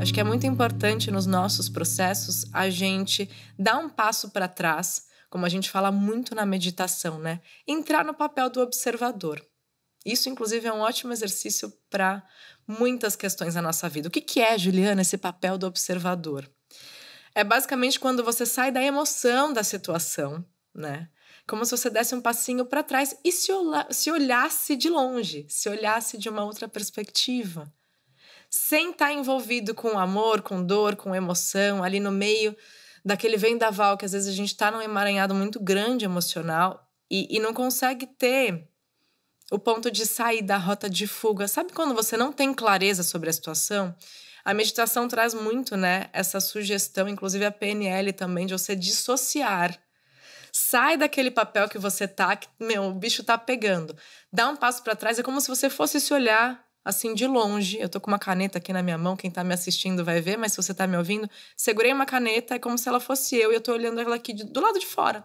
Acho que é muito importante nos nossos processos a gente dar um passo para trás, como a gente fala muito na meditação, né? Entrar no papel do observador. Isso, inclusive, é um ótimo exercício para muitas questões da nossa vida. O que, que é, Juliana, esse papel do observador? É basicamente quando você sai da emoção da situação, né? Como se você desse um passinho para trás e se, se olhasse de longe, se olhasse de uma outra perspectiva sem estar tá envolvido com amor, com dor, com emoção, ali no meio daquele vendaval que às vezes a gente está num emaranhado muito grande emocional e, e não consegue ter o ponto de sair da rota de fuga. Sabe quando você não tem clareza sobre a situação? A meditação traz muito, né, essa sugestão, inclusive a PNL também, de você dissociar. Sai daquele papel que você tá, que, meu, o bicho tá pegando. Dá um passo para trás, é como se você fosse se olhar assim, de longe. Eu tô com uma caneta aqui na minha mão, quem tá me assistindo vai ver, mas se você tá me ouvindo, segurei uma caneta, é como se ela fosse eu, e eu tô olhando ela aqui de, do lado de fora.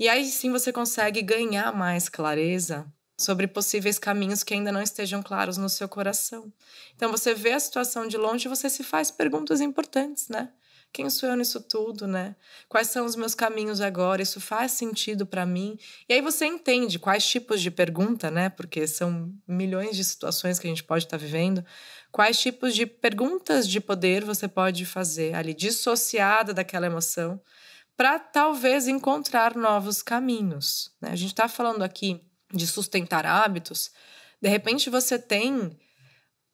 E aí sim você consegue ganhar mais clareza sobre possíveis caminhos que ainda não estejam claros no seu coração. Então você vê a situação de longe e você se faz perguntas importantes, né? quem sou eu nisso tudo, né? Quais são os meus caminhos agora? Isso faz sentido para mim? E aí você entende quais tipos de pergunta, né? Porque são milhões de situações que a gente pode estar tá vivendo. Quais tipos de perguntas de poder você pode fazer ali dissociada daquela emoção para talvez encontrar novos caminhos, né? A gente está falando aqui de sustentar hábitos. De repente você tem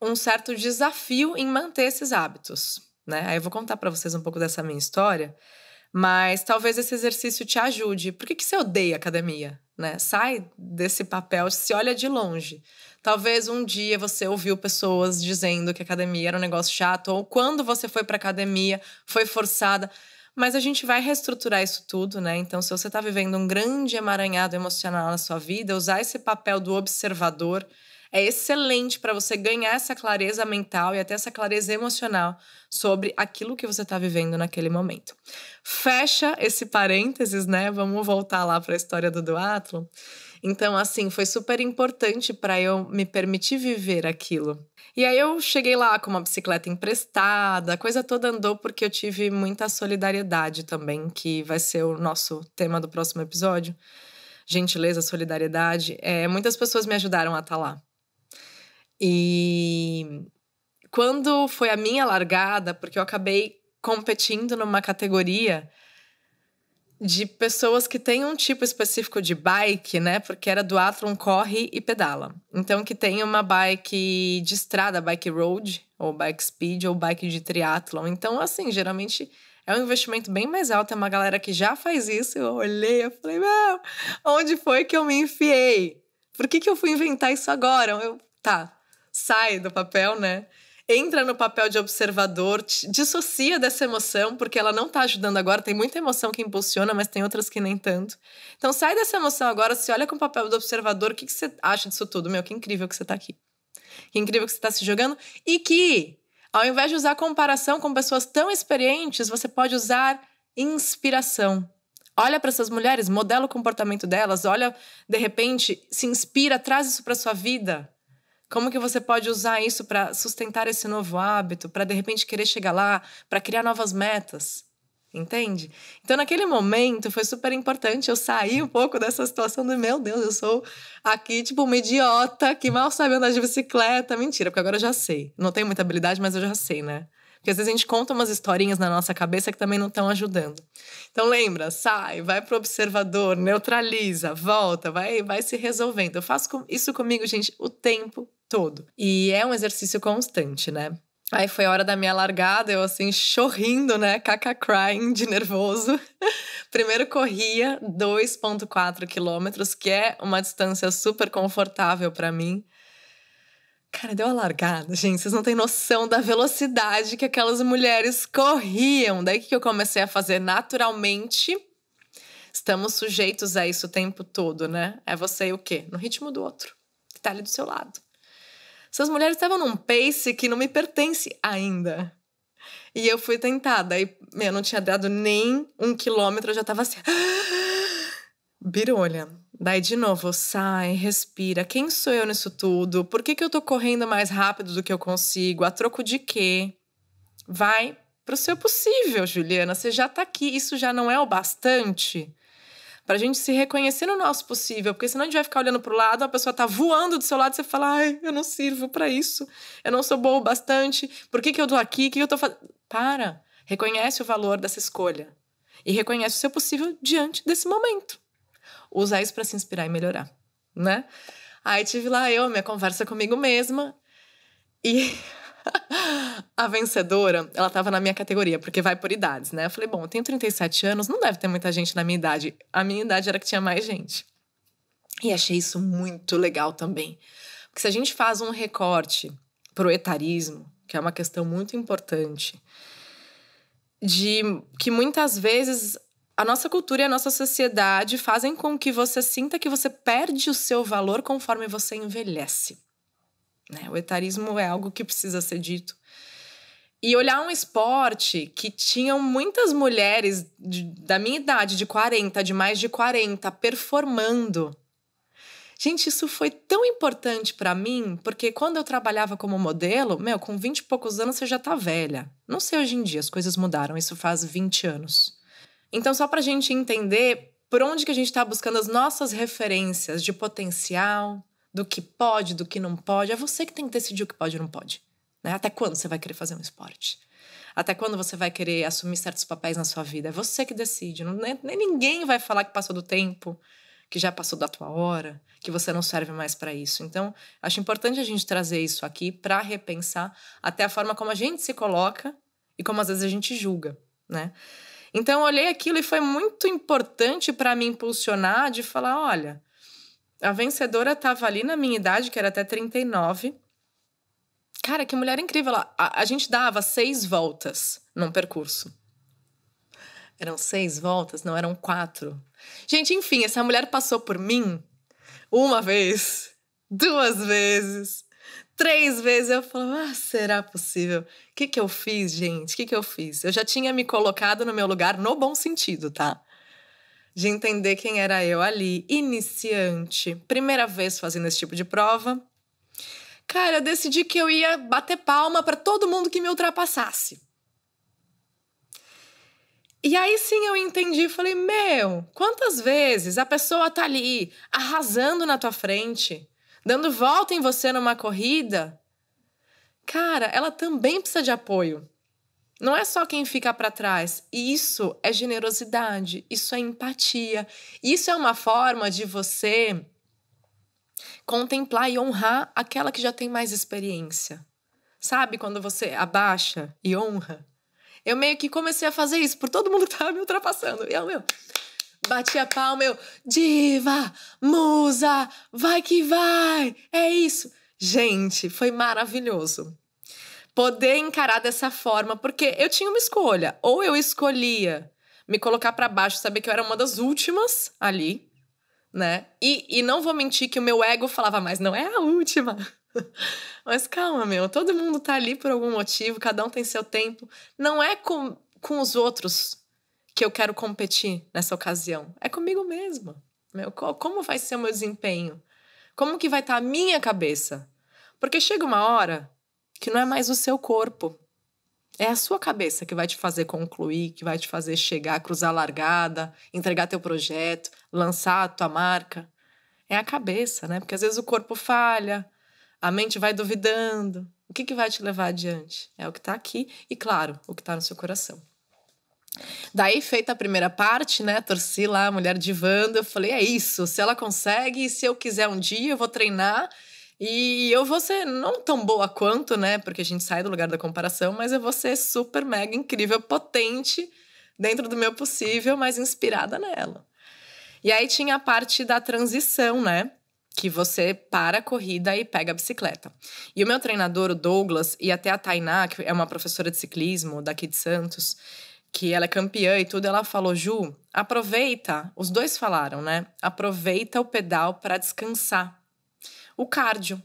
um certo desafio em manter esses hábitos né? Aí eu vou contar para vocês um pouco dessa minha história, mas talvez esse exercício te ajude. Por que, que você odeia academia? Né? Sai desse papel, se olha de longe. Talvez um dia você ouviu pessoas dizendo que academia era um negócio chato, ou quando você foi para academia foi forçada. Mas a gente vai reestruturar isso tudo, né? Então, se você está vivendo um grande emaranhado emocional na sua vida, usar esse papel do observador é excelente para você ganhar essa clareza mental e até essa clareza emocional sobre aquilo que você está vivendo naquele momento. Fecha esse parênteses, né? Vamos voltar lá para a história do duatlo. Então, assim, foi super importante para eu me permitir viver aquilo. E aí eu cheguei lá com uma bicicleta emprestada, a coisa toda andou porque eu tive muita solidariedade também, que vai ser o nosso tema do próximo episódio. Gentileza, solidariedade. É, muitas pessoas me ajudaram a estar tá lá. E quando foi a minha largada, porque eu acabei competindo numa categoria de pessoas que têm um tipo específico de bike, né? Porque era duatlon corre e pedala. Então que tem uma bike de estrada, bike road, ou bike speed, ou bike de triatlon. Então assim, geralmente é um investimento bem mais alto, é uma galera que já faz isso. Eu olhei, eu falei, meu, onde foi que eu me enfiei? Por que, que eu fui inventar isso agora? Eu, tá, sai do papel, né? Entra no papel de observador, dissocia dessa emoção, porque ela não tá ajudando agora. Tem muita emoção que impulsiona, mas tem outras que nem tanto. Então sai dessa emoção agora, se olha com o papel do observador, o que, que você acha disso tudo? Meu, que incrível que você tá aqui. Que incrível que você tá se jogando. E que, ao invés de usar comparação com pessoas tão experientes, você pode usar inspiração olha para essas mulheres, modela o comportamento delas, olha, de repente, se inspira, traz isso para sua vida. Como que você pode usar isso para sustentar esse novo hábito, para de repente querer chegar lá, para criar novas metas? Entende? Então, naquele momento, foi super importante eu sair um pouco dessa situação do meu Deus, eu sou aqui, tipo, uma idiota que mal sabe andar de bicicleta. Mentira, porque agora eu já sei. Não tenho muita habilidade, mas eu já sei, né? Porque às vezes a gente conta umas historinhas na nossa cabeça que também não estão ajudando. Então lembra, sai, vai pro observador, neutraliza, volta, vai, vai se resolvendo. Eu faço isso comigo, gente, o tempo todo. E é um exercício constante, né? Aí foi a hora da minha largada, eu assim, chorrindo, né? Caca crying de nervoso. Primeiro corria 2,4 quilômetros, que é uma distância super confortável para mim. Cara, deu a largada, gente. Vocês não têm noção da velocidade que aquelas mulheres corriam. Daí que eu comecei a fazer naturalmente. Estamos sujeitos a isso o tempo todo, né? É você e o quê? No ritmo do outro, que tá ali do seu lado. Essas mulheres estavam num pace que não me pertence ainda. E eu fui tentada. E, eu não tinha dado nem um quilômetro, eu já tava assim. olha, Daí, de novo, sai, respira. Quem sou eu nisso tudo? Por que, que eu tô correndo mais rápido do que eu consigo? A troco de quê? Vai pro seu possível, Juliana. Você já tá aqui. Isso já não é o bastante? Pra gente se reconhecer no nosso possível, porque senão a gente vai ficar olhando pro lado, a pessoa tá voando do seu lado, você fala, ai, eu não sirvo para isso, eu não sou boa o bastante, por que, que eu tô aqui, o que eu tô fazendo? Para, reconhece o valor dessa escolha e reconhece o seu possível diante desse momento. Usar isso para se inspirar e melhorar, né? Aí tive lá eu, minha conversa comigo mesma, e a vencedora, ela tava na minha categoria, porque vai por idades, né? Eu falei, bom, eu tenho 37 anos, não deve ter muita gente na minha idade. A minha idade era que tinha mais gente. E achei isso muito legal também. Porque se a gente faz um recorte pro etarismo, que é uma questão muito importante, de que muitas vezes a nossa cultura e a nossa sociedade fazem com que você sinta que você perde o seu valor conforme você envelhece. Né? O etarismo é algo que precisa ser dito. E olhar um esporte que tinham muitas mulheres de, da minha idade, de 40, de mais de 40, performando. Gente, isso foi tão importante para mim, porque quando eu trabalhava como modelo, meu, com 20 e poucos anos você já tá velha. Não sei hoje em dia, as coisas mudaram, isso faz 20 anos. Então, só pra gente entender por onde que a gente está buscando as nossas referências de potencial, do que pode, do que não pode. É você que tem que decidir o que pode e não pode. Né? Até quando você vai querer fazer um esporte? Até quando você vai querer assumir certos papéis na sua vida? É você que decide. Não, nem, nem ninguém vai falar que passou do tempo, que já passou da tua hora, que você não serve mais para isso. Então, acho importante a gente trazer isso aqui para repensar até a forma como a gente se coloca e como às vezes a gente julga, né? Então, eu olhei aquilo e foi muito importante para me impulsionar de falar, olha, a vencedora tava ali na minha idade, que era até 39. Cara, que mulher incrível. Ela, a, a gente dava seis voltas num percurso. Eram seis voltas? Não, eram quatro. Gente, enfim, essa mulher passou por mim uma vez, duas vezes, três vezes. Eu falo, ah, será possível? O que, que eu fiz, gente? O que, que eu fiz? Eu já tinha me colocado no meu lugar no bom sentido, tá? de entender quem era eu ali, iniciante, primeira vez fazendo esse tipo de prova. Cara, eu decidi que eu ia bater palma para todo mundo que me ultrapassasse. E aí sim eu entendi, falei: "Meu, quantas vezes a pessoa tá ali arrasando na tua frente, dando volta em você numa corrida? Cara, ela também precisa de apoio. Não é só quem fica para trás. Isso é generosidade, isso é empatia. Isso é uma forma de você contemplar e honrar aquela que já tem mais experiência. Sabe quando você abaixa e honra? Eu meio que comecei a fazer isso por todo mundo que tava tá me ultrapassando. E eu, meu, bati a palma, eu, diva, musa, vai que vai. É isso. Gente, foi maravilhoso poder encarar dessa forma, porque eu tinha uma escolha. Ou eu escolhia me colocar para baixo, saber que eu era uma das últimas ali, né? E, e não vou mentir que o meu ego falava, mas não é a última. mas calma, meu, todo mundo tá ali por algum motivo, cada um tem seu tempo. Não é com, com os outros que eu quero competir nessa ocasião, é comigo mesma. Meu, como vai ser o meu desempenho? Como que vai estar tá a minha cabeça? Porque chega uma hora que não é mais o seu corpo. É a sua cabeça que vai te fazer concluir, que vai te fazer chegar, cruzar a largada, entregar teu projeto, lançar a tua marca. É a cabeça, né? Porque às vezes o corpo falha, a mente vai duvidando. O que, que vai te levar adiante? É o que está aqui e, claro, o que está no seu coração. Daí, feita a primeira parte, né? Torci lá a mulher de Wanda. Eu falei: é isso. Se ela consegue, se eu quiser um dia, eu vou treinar e eu vou ser não tão boa quanto, né? Porque a gente sai do lugar da comparação, mas eu vou ser super, mega, incrível, potente dentro do meu possível, mas inspirada nela. E aí tinha a parte da transição, né? Que você para a corrida e pega a bicicleta. E o meu treinador, o Douglas, e até a Tainá, que é uma professora de ciclismo daqui de Santos, que ela é campeã e tudo, ela falou: Ju, aproveita. Os dois falaram, né? Aproveita o pedal para descansar o cardio.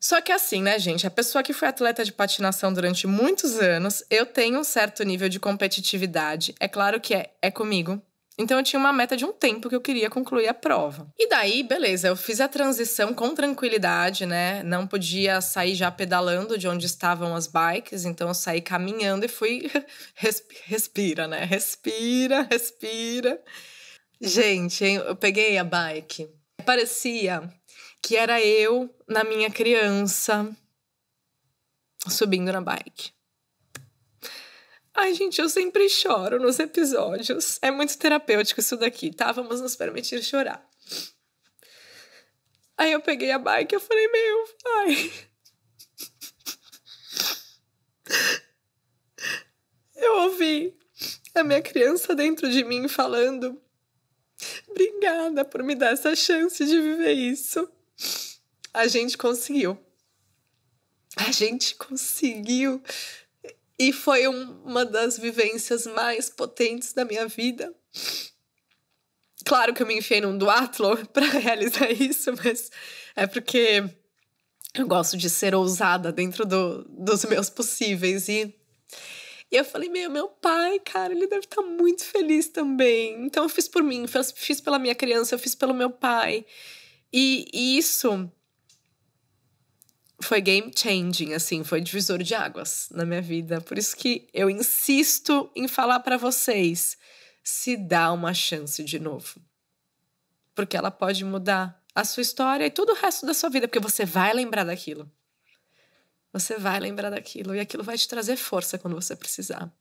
Só que assim, né, gente? A pessoa que foi atleta de patinação durante muitos anos, eu tenho um certo nível de competitividade. É claro que é, é comigo. Então eu tinha uma meta de um tempo que eu queria concluir a prova. E daí, beleza, eu fiz a transição com tranquilidade, né? Não podia sair já pedalando de onde estavam as bikes, então eu saí caminhando e fui respira, né? Respira, respira. Gente, eu peguei a bike. Parecia que era eu na minha criança subindo na bike. Ai, gente, eu sempre choro nos episódios. É muito terapêutico isso daqui, tá? Vamos nos permitir chorar. Aí eu peguei a bike e eu falei, meu, ai. Eu ouvi a minha criança dentro de mim falando: Obrigada por me dar essa chance de viver isso. A gente conseguiu. A gente conseguiu. E foi um, uma das vivências mais potentes da minha vida. Claro que eu me enfiei num duatlon para realizar isso, mas é porque eu gosto de ser ousada dentro do, dos meus possíveis. E, e eu falei, meu, meu pai, cara, ele deve estar tá muito feliz também. Então eu fiz por mim, fiz, fiz pela minha criança, eu fiz pelo meu pai. E, e isso foi game changing, assim, foi divisor de águas na minha vida. Por isso que eu insisto em falar para vocês, se dá uma chance de novo. Porque ela pode mudar a sua história e todo o resto da sua vida, porque você vai lembrar daquilo. Você vai lembrar daquilo e aquilo vai te trazer força quando você precisar.